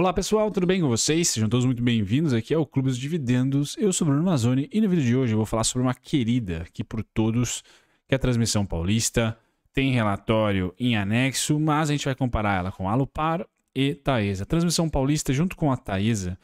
Olá pessoal, tudo bem com vocês? Sejam todos muito bem-vindos aqui ao Clube dos Dividendos. Eu sou Bruno Mazzoni e no vídeo de hoje eu vou falar sobre uma querida que por todos que é a transmissão paulista, tem relatório em anexo, mas a gente vai comparar ela com Alupar e Taesa. A transmissão paulista junto com a Taesa,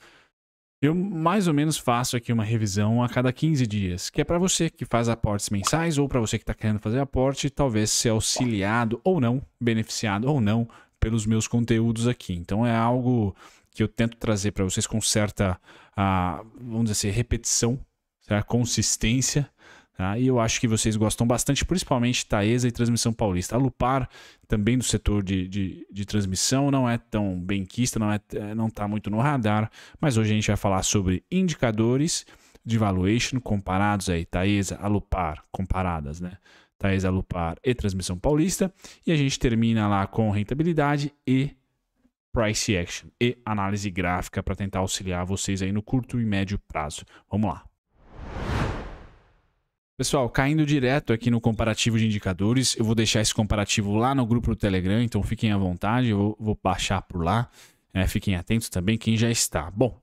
eu mais ou menos faço aqui uma revisão a cada 15 dias, que é para você que faz aportes mensais ou para você que está querendo fazer aporte, talvez ser auxiliado ou não, beneficiado ou não pelos meus conteúdos aqui. Então é algo que eu tento trazer para vocês com certa, ah, vamos dizer assim, repetição, tá? consistência. Ah, e eu acho que vocês gostam bastante, principalmente Taesa e Transmissão Paulista. A Lupar, também do setor de, de, de transmissão, não é tão benquista, não está é, é, não tá muito no radar, mas hoje a gente vai falar sobre indicadores de valuation comparados aí, Taesa, Alupar, comparadas, né? Thais Alupar e Transmissão Paulista. E a gente termina lá com rentabilidade e price action e análise gráfica para tentar auxiliar vocês aí no curto e médio prazo. Vamos lá. Pessoal, caindo direto aqui no comparativo de indicadores, eu vou deixar esse comparativo lá no grupo do Telegram, então fiquem à vontade, eu vou baixar por lá. É, fiquem atentos também quem já está. Bom,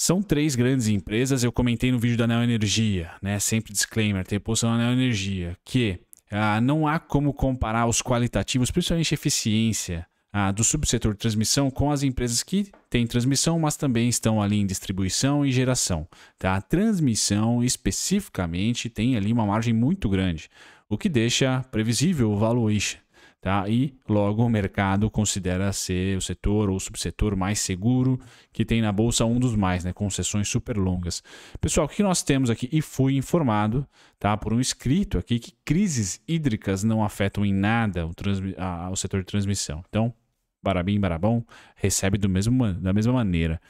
são três grandes empresas, eu comentei no vídeo da Neoenergia, né? Sempre disclaimer, tem posição da Neoenergia, que ah, não há como comparar os qualitativos, principalmente eficiência, ah, do subsetor de transmissão com as empresas que têm transmissão, mas também estão ali em distribuição e geração. Tá? A transmissão, especificamente, tem ali uma margem muito grande, o que deixa previsível o valuation tá? E logo o mercado considera ser o setor ou subsetor mais seguro que tem na bolsa um dos mais, né? Com sessões super longas. Pessoal, o que nós temos aqui e fui informado, tá? Por um escrito aqui que crises hídricas não afetam em nada o, a, o setor de transmissão. Então, barabim, barabão, recebe do mesmo, da mesma maneira.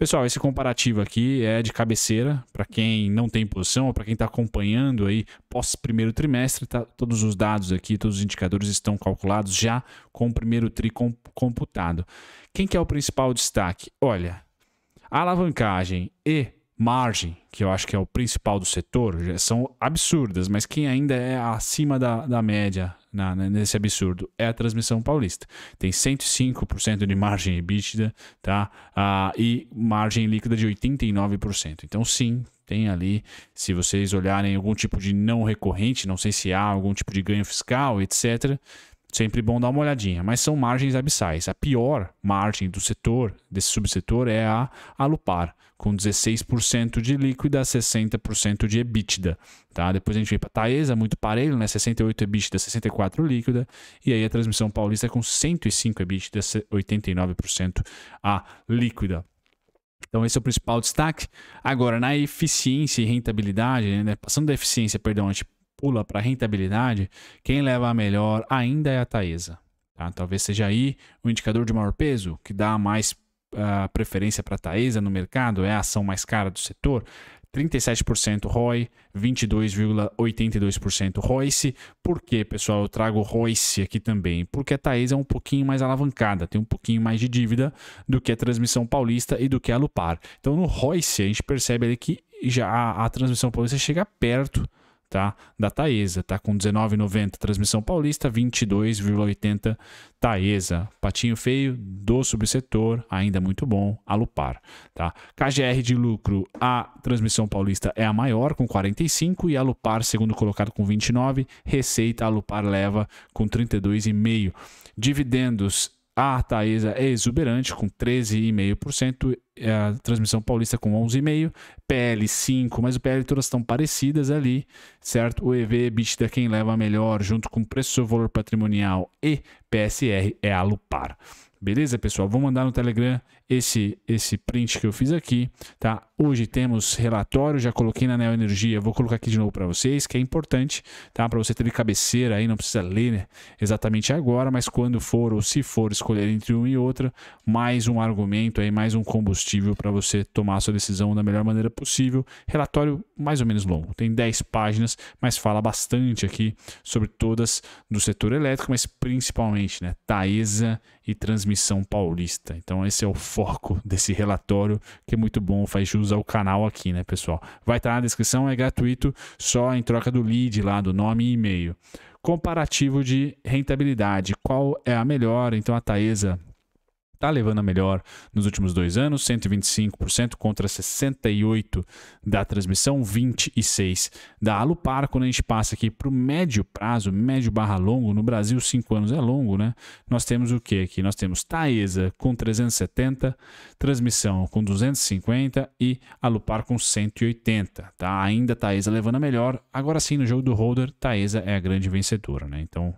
Pessoal, esse comparativo aqui é de cabeceira, para quem não tem posição ou para quem está acompanhando aí pós primeiro trimestre, tá, todos os dados aqui, todos os indicadores estão calculados já com o primeiro tri computado. Quem que é o principal destaque? Olha, alavancagem e margem, que eu acho que é o principal do setor, são absurdas, mas quem ainda é acima da, da média na, nesse absurdo é a transmissão paulista. Tem 105% de margem EBITDA, tá? Ah, e margem líquida de 89%. Então, sim, tem ali, se vocês olharem algum tipo de não recorrente, não sei se há algum tipo de ganho fiscal, etc., sempre bom dar uma olhadinha, mas são margens abissais. A pior margem do setor, desse subsetor, é a Alupar com 16% de líquida, 60% de EBITDA. Tá? Depois a gente vem para Taesa, muito parelho, né? 68 EBITDA, 64 líquida. E aí a transmissão paulista com 105 EBITDA, 89% a líquida. Então esse é o principal destaque. Agora, na eficiência e rentabilidade, né? né? passando da eficiência, perdão, a gente pula para rentabilidade, quem leva a melhor ainda é a Taesa. Tá? Talvez seja aí o indicador de maior peso, que dá mais a preferência para a Taesa no mercado, é a ação mais cara do setor. 37% ROI, 22,82% ROIC. Por que, pessoal, eu trago ROIC aqui também? Porque a Taesa é um pouquinho mais alavancada, tem um pouquinho mais de dívida do que a Transmissão Paulista e do que a Lupar. Então, no ROIC, a gente percebe ali que já a, a Transmissão Paulista chega perto tá? Da Taesa, tá com 19,90 transmissão paulista, 22,80 Taesa. Patinho feio do subsetor, ainda muito bom, Alupar, tá? KGR de lucro, a transmissão paulista é a maior com 45 e Alupar segundo colocado com 29, receita Alupar leva com 32,5. Dividendos a Taesa é exuberante, com 13,5%, é a Transmissão Paulista com 11,5%, PL 5%, mas o PL todas estão parecidas ali, certo? O EV da é quem leva melhor, junto com preço sobre valor patrimonial e PSR é a Lupar. Beleza, pessoal? Vou mandar no Telegram esse, esse print que eu fiz aqui, tá? Hoje temos relatório, já coloquei na Neo Energia, vou colocar aqui de novo para vocês, que é importante, tá? Para você ter de cabeceira aí, não precisa ler né, exatamente agora, mas quando for ou se for escolher entre uma e outra, mais um argumento aí, mais um combustível para você tomar a sua decisão da melhor maneira possível. Relatório mais ou menos longo, tem 10 páginas, mas fala bastante aqui sobre todas do setor elétrico, mas principalmente, né, Taesa e Transmissão Paulista. Então esse é o foco desse relatório, que é muito bom, faz jus inscritos ao canal aqui, né, pessoal? Vai estar tá na descrição, é gratuito, só em troca do lead lá, do nome e e-mail. Comparativo de rentabilidade, qual é a melhor? Então a Taesa está levando a melhor nos últimos dois anos, 125% contra 68% da transmissão, 26% da Alupar. Quando a gente passa aqui para o médio prazo, médio barra longo, no Brasil 5 anos é longo, né? Nós temos o que aqui? Nós temos Taesa com 370, transmissão com 250 e Alupar com 180, tá? Ainda Taesa levando a melhor. Agora sim, no jogo do holder, Taesa é a grande vencedora, né? Então...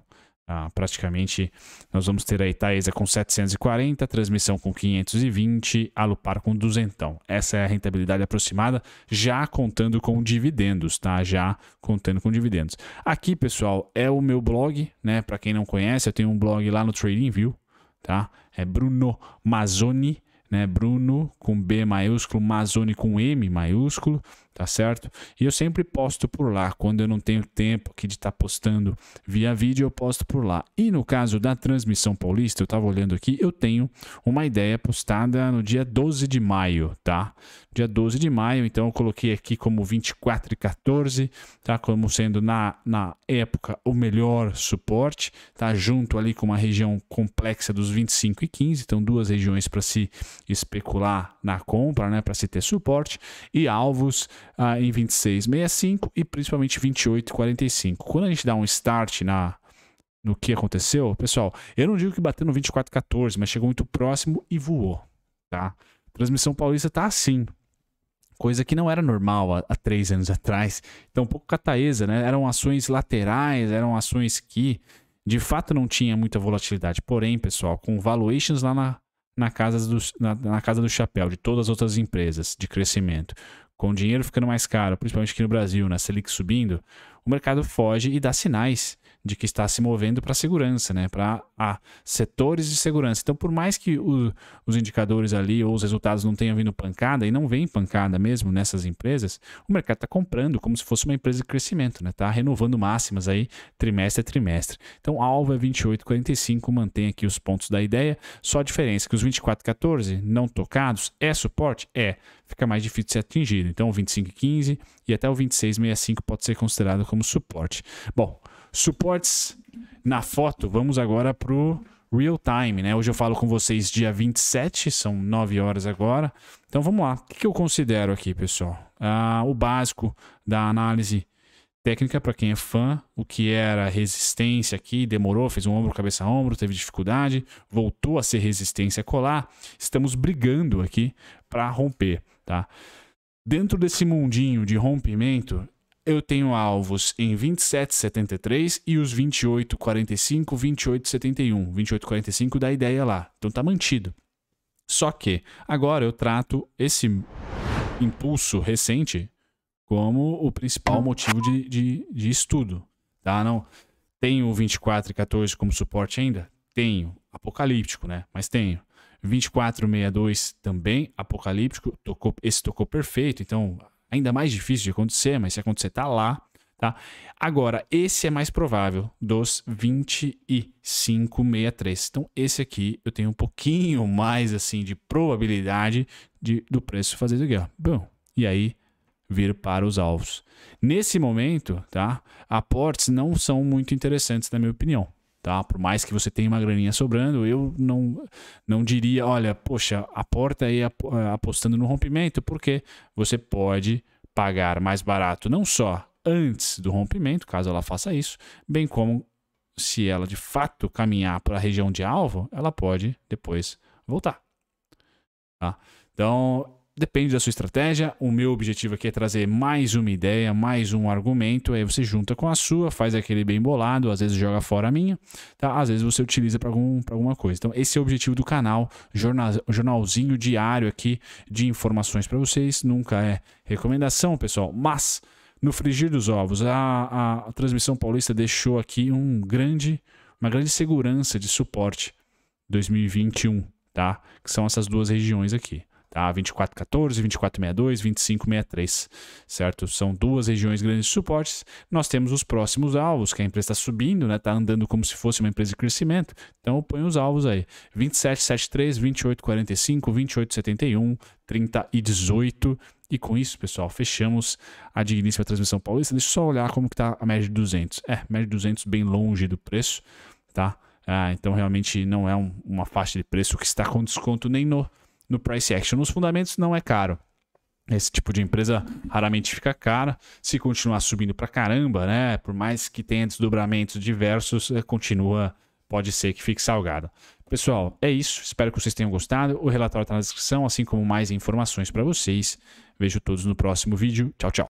Ah, praticamente nós vamos ter a Taesa com 740, transmissão com 520, Alupar com 200. Essa é a rentabilidade aproximada, já contando com dividendos, tá? Já contando com dividendos. Aqui, pessoal, é o meu blog, né? Para quem não conhece, eu tenho um blog lá no TradingView, tá? É Bruno Mazzoni né? Bruno com B maiúsculo, Mazone com M maiúsculo, tá certo? E eu sempre posto por lá. Quando eu não tenho tempo aqui de estar tá postando via vídeo, eu posto por lá. E no caso da transmissão paulista, eu estava olhando aqui, eu tenho uma ideia postada no dia 12 de maio, tá? Dia 12 de maio, então eu coloquei aqui como 24 e 14, tá? Como sendo na, na época o melhor suporte, tá? Junto ali com uma região complexa dos 25 e 15, então duas regiões para se especular na compra, né, para se ter suporte, e alvos ah, em 26,65 e principalmente 28,45. Quando a gente dá um start na no que aconteceu, pessoal, eu não digo que bateu no 24,14, mas chegou muito próximo e voou, tá? Transmissão paulista tá assim, coisa que não era normal há, há, três anos atrás. Então, um pouco cataesa, né? Eram ações laterais, eram ações que de fato não tinha muita volatilidade. Porém, pessoal, com valuations lá na, na casa, do, na, na casa do chapéu de todas as outras empresas de crescimento. Com o dinheiro ficando mais caro, principalmente aqui no Brasil, na né? Selic subindo, o mercado foge e dá sinais de que está se movendo para segurança, né? Para setores de segurança. Então, por mais que o, os indicadores ali ou os resultados não tenham vindo pancada e não vem pancada mesmo nessas empresas, o mercado está comprando como se fosse uma empresa de crescimento, né? Tá renovando máximas aí trimestre a trimestre. Então, alvo é 28,45, mantém aqui os pontos da ideia. Só a diferença é que os 24,14 não tocados é suporte, é fica mais difícil de ser atingido. Então, o 25,15 e até o 26,65 pode ser considerado como suporte. Bom, Suportes na foto, vamos agora pro real time, né? Hoje eu falo com vocês dia 27, são 9 horas agora. Então vamos lá. O que eu considero aqui, pessoal? Ah, o básico da análise técnica para quem é fã, o que era resistência aqui, demorou, fez um ombro, cabeça a ombro, teve dificuldade, voltou a ser resistência colar. Estamos brigando aqui para romper, tá? Dentro desse mundinho de rompimento, eu tenho alvos em 27,73 e os 28,45, 28,71. 28,45 dá ideia lá. Então tá mantido. Só que agora eu trato esse impulso recente como o principal motivo de, de, de estudo. Tá? Não, tenho 24 e 14 como suporte ainda? Tenho. Apocalíptico, né? Mas tenho. 2462 também apocalíptico. Tocou, esse tocou perfeito, então ainda mais difícil de acontecer, mas se acontecer, tá lá. Tá? Agora, esse é mais provável dos 2563. Então, esse aqui eu tenho um pouquinho mais assim de probabilidade de, do preço fazer isso aqui. Ó. Bom, e aí vir para os alvos. Nesse momento, tá? aportes não são muito interessantes, na minha opinião tá? Por mais que você tenha uma graninha sobrando, eu não, não diria, olha, poxa, aporta aí eh, apostando no rompimento, porque você pode pagar mais barato não só antes do rompimento, caso ela faça isso, bem como se ela de fato caminhar para a região de alvo, ela pode depois voltar. Tá? Então, Depende da sua estratégia. O meu objetivo aqui é trazer mais uma ideia, mais um argumento. Aí você junta com a sua, faz aquele bem bolado. Às vezes joga fora a minha, tá? Às vezes você utiliza para algum, alguma coisa. Então, esse é o objetivo do canal. Jornal, jornalzinho diário aqui de informações para vocês. Nunca é recomendação, pessoal. Mas, no frigir dos ovos, a, a, a transmissão paulista deixou aqui um grande, uma grande segurança de suporte 2021, tá? Que são essas duas regiões aqui tá? 2414, 2462, 2563, certo? São duas regiões grandes de suportes. Nós temos os próximos alvos, que a empresa está subindo, né? Tá andando como se fosse uma empresa de crescimento. Então eu ponho os alvos aí: 2773, 2845, 2871, 30 e 18. E com isso, pessoal, fechamos a digníssima transmissão paulista. Deixa eu só olhar como que tá a média de 200. É, média de 200 bem longe do preço, tá? Ah, então realmente não é um, uma faixa de preço que está com desconto nem no no price action. Nos fundamentos não é caro. Esse tipo de empresa raramente fica cara. Se continuar subindo pra caramba, né? Por mais que tenha desdobramentos diversos, eh, continua, pode ser que fique salgado. Pessoal, é isso. Espero que vocês tenham gostado. O relatório está na descrição, assim como mais informações para vocês. Vejo todos no próximo vídeo. Tchau, tchau.